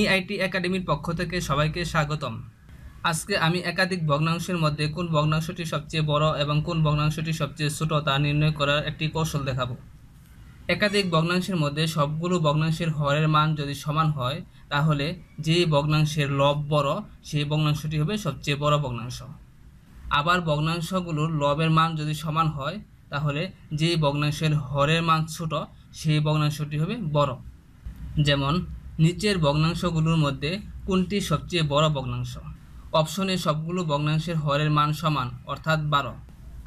IIT একাডেমির পক্ষ থেকে সবাইকে স্বাগতম আজকে আমি একাধিক ভগ্নাংশের মধ্যে কোন ভগ্নাংশটি সবচেয়ে বড় এবং কোন ভগ্নাংশটি সবচেয়ে ছোট তা নির্ণয় করার একটি কৌশল দেখাবো একাধিক ভগ্নাংশের মধ্যে সবগুলো ভগ্নাংশের হরের মান যদি সমান হয় তাহলে যে ভগ্নাংশের লব বড় সেই ভগ্নাংশটি হবে সবচেয়ে বড় ভগ্নাংশ আবার ভগ্নাংশগুলোর লবের মান যদি সমান হয় তাহলে যে ভগ্নাংশের হরের মান ছোট সেই ভগ্নাংশটি হবে বড় যেমন নিচের ভগ্নাংশগুলোর মধ্যে কোনটি সবচেয়ে বড় ভগ্নাংশ অপশনে সবগুলো ভগ্নাংশের হরের মান সমান অর্থাৎ বারো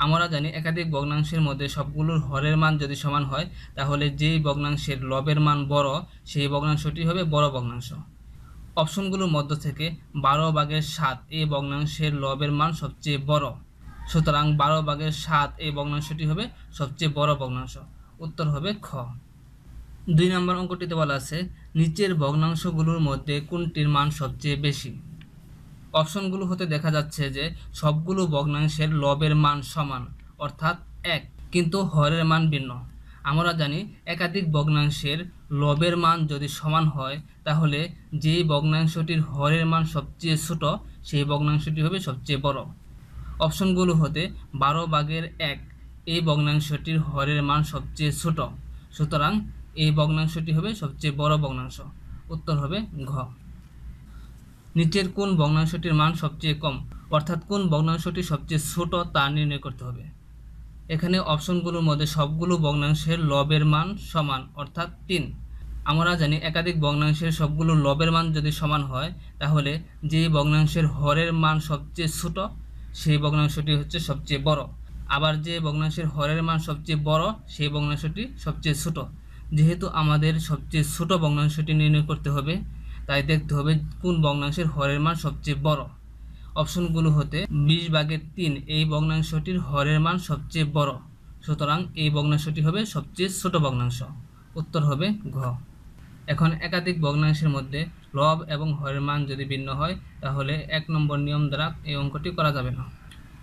আমরা জানি একাধিক ভগ্নাংশের মধ্যে সবগুলোর হরের মান যদি সমান হয় তাহলে যেই ভগ্নাংশের লবের মান বড় সেই ভগ্নাংশটি হবে বড় ভগ্নাংশ অপশনগুলোর মধ্য থেকে বারো ভাগের সাত এই ভগ্নাংশের লবের মান সবচেয়ে বড় সুতরাং বারো ভাগের সাত এই ভগ্নাংশটি হবে সবচেয়ে বড় ভগ্নাংশ উত্তর হবে খ দুই নম্বর অঙ্কটিতে বলা আছে নিচের ভগ্নাংশগুলোর মধ্যে কোনটির মান সবচেয়ে বেশি অপশনগুলো হতে দেখা যাচ্ছে যে সবগুলো ভগ্নাংশের লবের মান সমান অর্থাৎ এক কিন্তু হরের মান ভিন্ন আমরা জানি একাধিক ভগ্নাংশের লবের মান যদি সমান হয় তাহলে যেই ভগ্নাংশটির হরের মান সবচেয়ে ছোট সেই ভগ্নাংশটি হবে সবচেয়ে বড় অপশনগুলো হতে বারো বাঘের এক এই ভগ্নাংশটির হরের মান সবচেয়ে ছোট সুতরাং এই ভগ্নাংশটি হবে সবচেয়ে বড় ভগ্নাংশ উত্তর হবে ঘ নিচের কোন ভগ্নাংশটির মান সবচেয়ে কম অর্থাৎ কোন ভগ্নাংশটি সবচেয়ে ছোট তা নির্ণয় করতে হবে এখানে অপশনগুলোর মধ্যে সবগুলো ভগ্নাংশের লবের মান সমান অর্থাৎ তিন আমরা জানি একাধিক ভগ্নাংশের সবগুলো লবের মান যদি সমান হয় তাহলে যে ভগ্নাংশের হরের মান সবচেয়ে ছোট সেই বগ্নাংশটি হচ্ছে সবচেয়ে বড় আবার যে ভগ্নাংশের হরের মান সবচেয়ে বড় সেই ভগ্নাংশটি সবচেয়ে ছোট যেহেতু আমাদের সবচেয়ে ছোট বগ্নাংশটি নির্ণয় করতে হবে তাই দেখতে হবে কোন বগ্নাংশের হরের মান সবচেয়ে বড় অপশনগুলো হতে বিশ বাগের তিন এই বগ্নাংশটির হরের মান সবচেয়ে বড় সুতরাং এই বগ্নাংশটি হবে সবচেয়ে ছোট বগ্নাংশ উত্তর হবে ঘ এখন একাধিক বগ্নাংশের মধ্যে লব এবং হরের মান যদি ভিন্ন হয় তাহলে এক নম্বর নিয়ম দ্বারা এই অঙ্কটি করা যাবে না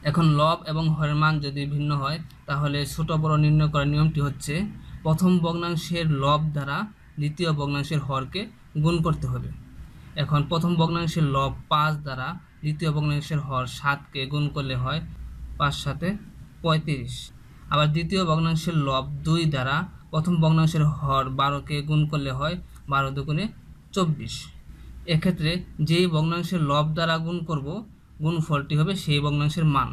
এখন লব এবং হরের মান যদি ভিন্ন হয় তাহলে ছোট বড় নির্ণয় করার নিয়মটি হচ্ছে প্রথম ভগ্নাংশের লব দ্বারা দ্বিতীয় ভগ্নাংশের হরকে গুণ করতে হবে এখন প্রথম ভগ্নাংশের লব পাঁচ দ্বারা দ্বিতীয় ভগ্নাংশের হর সাতকে গুণ করলে হয় পাঁচ সাথে পঁয়ত্রিশ আবার দ্বিতীয় ভগ্নাংশের লব দুই দ্বারা প্রথম ভগ্নাংশের হর বারোকে গুণ করলে হয় বারো দুগুণে চব্বিশ এক্ষেত্রে যেই ভগ্নাংশের লব দ্বারা গুণ করব গুণফলটি হবে সেই ভগ্নাংশের মান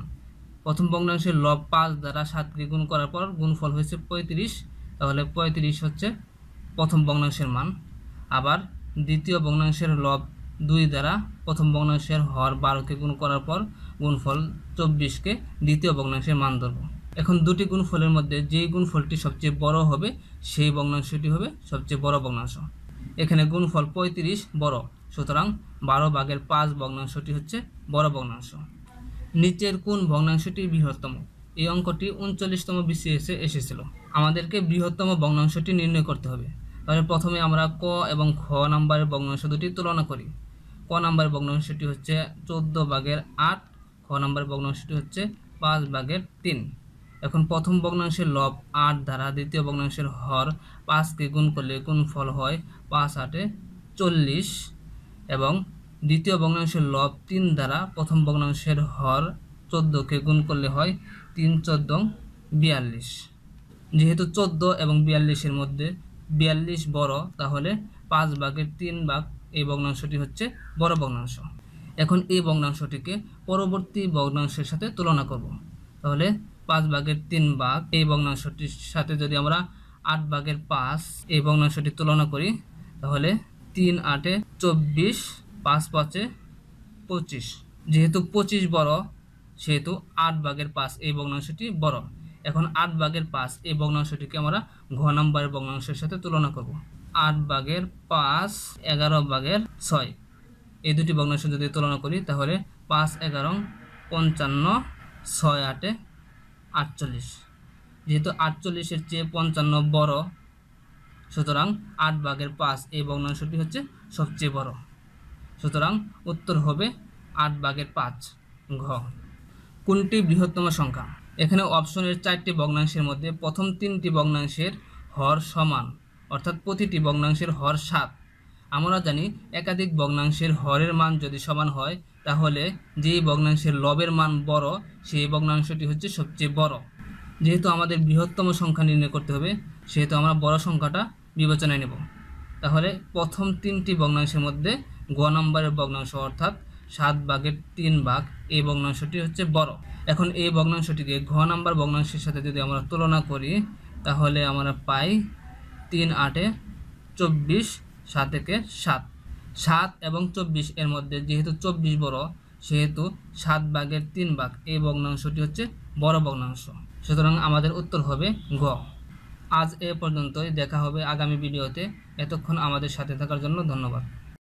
প্রথম ভগ্নাংশের লব পাঁচ দ্বারা সাতকে গুণ করার পর গুণফল হয়েছে পঁয়ত্রিশ তাহলে পঁয়ত্রিশ হচ্ছে প্রথম বগ্নাংশের মান আবার দ্বিতীয় বগ্নাংশের লব দুই দ্বারা প্রথম বগ্নাংশের হর বারোকে গুণ করার পর গুণফল চব্বিশকে দ্বিতীয় বগ্নাংশের মান ধরব এখন দুটি গুণফলের মধ্যে যেই গুণফলটি সবচেয়ে বড় হবে সেই বগ্নাংশটি হবে সবচেয়ে বড় বগ্নাংশ এখানে গুণফল পঁয়ত্রিশ বড় সুতরাং বারো ভাগের পাঁচ বগ্নাংশটি হচ্ছে বড় বগ্নাংশ নিচের কোন ভগ্নাংশটি বৃহত্তম এই অঙ্কটি উনচল্লিশতম বিসিএসে এসেছিল আমাদেরকে বৃহত্তম ভগ্নাংশটি নির্ণয় করতে হবে তাহলে প্রথমে আমরা ক এবং খ নাম্বারের ভগ্নাংশ দুটি তুলনা করি ক নাম্বারের ভগ্নাংশটি হচ্ছে চোদ্দ বাঘের আট খ নাম্বারের ভগ্নাংশটি হচ্ছে পাঁচ বাঘের তিন এখন প্রথম ভগ্নাংশের লব আট দ্বারা দ্বিতীয় ভগ্নাংশের হর পাঁচকে গুণ করলে গুণ ফল হয় পাঁচ আটে চল্লিশ এবং দ্বিতীয় ভগ্নাংশের লব তিন দ্বারা প্রথম ভগ্নাংশের হর চোদ্দোকে গুণ করলে হয় তিন চোদ্দ বিয়াল্লিশ যেহেতু চোদ্দ এবং বিয়াল্লিশের মধ্যে বিয়াল্লিশ বড় তাহলে পাঁচ ভাগের তিন ভাগ এই ভগ্নাংশটি হচ্ছে বড় ভগ্নাংশ এখন এই ভগ্নাংশটিকে পরবর্তী ভগ্নাংশের সাথে তুলনা করব তাহলে পাঁচ ভাগের তিন ভাগ এই ভগ্নাংশটির সাথে যদি আমরা আট ভাগের পাঁচ এই ভগ্নাংশটি তুলনা করি তাহলে তিন আটে চব্বিশ পাঁচ পাঁচে পঁচিশ যেহেতু পঁচিশ বড় সেহেতু আট ভাগের পাঁচ এই ভগ্নাংশটি বড় এখন আট ভাগের পাঁচ এই ভগ্নাংশটিকে আমরা ঘ নম্বরের ভগ্নাংশের সাথে তুলনা করব আট ভাগের পাঁচ এগারো ভাগের ছয় এই দুটি ভগ্নাংশ যদি তুলনা করি তাহলে পাঁচ এগারো পঞ্চান্ন ছয় আটে আটচল্লিশ যেহেতু আটচল্লিশের চেয়ে পঞ্চান্ন বড় সুতরাং আট ভাগের পাঁচ এই ভগ্নাংশটি হচ্ছে সবচেয়ে বড় সুতরাং উত্তর হবে আট ভাগের পাঁচ ঘ কোনটি বৃহত্তম সংখ্যা এখানে অপশনের চারটি ভগ্নাংশের মধ্যে প্রথম তিনটি ভগ্নাংশের হর সমান অর্থাৎ প্রতিটি ভগ্নাংশের হর সাত আমরা জানি একাধিক ভগ্নাংশের হরের মান যদি সমান হয় তাহলে যেই ভগ্নাংশের লবের মান বড় সেই ভগ্নাংশটি হচ্ছে সবচেয়ে বড় যেহেতু আমাদের বৃহত্তম সংখ্যা নির্ণয় করতে হবে সেহেতু আমরা বড় সংখ্যাটা বিবেচনায় নেব তাহলে প্রথম তিনটি ভগ্নাংশের মধ্যে গ নম্বরের ভগ্নাংশ অর্থাৎ সাত ভাগের তিন ভাগ এই ভগ্নাংশটি হচ্ছে বড় এখন এই ভগ্নাংশটিকে ঘ নাম্বার ভগ্নাংশের সাথে যদি আমরা তুলনা করি তাহলে আমরা পাই তিন আটে চব্বিশ সাত থেকে সাত সাত এবং চব্বিশ এর মধ্যে যেহেতু চব্বিশ বড় সেহেতু সাত ভাগের তিন ভাগ এই ভগ্নাংশটি হচ্ছে বড় ভগ্নাংশ সুতরাং আমাদের উত্তর হবে ঘ আজ এ পর্যন্তই দেখা হবে আগামী ভিডিওতে এতক্ষণ আমাদের সাথে থাকার জন্য ধন্যবাদ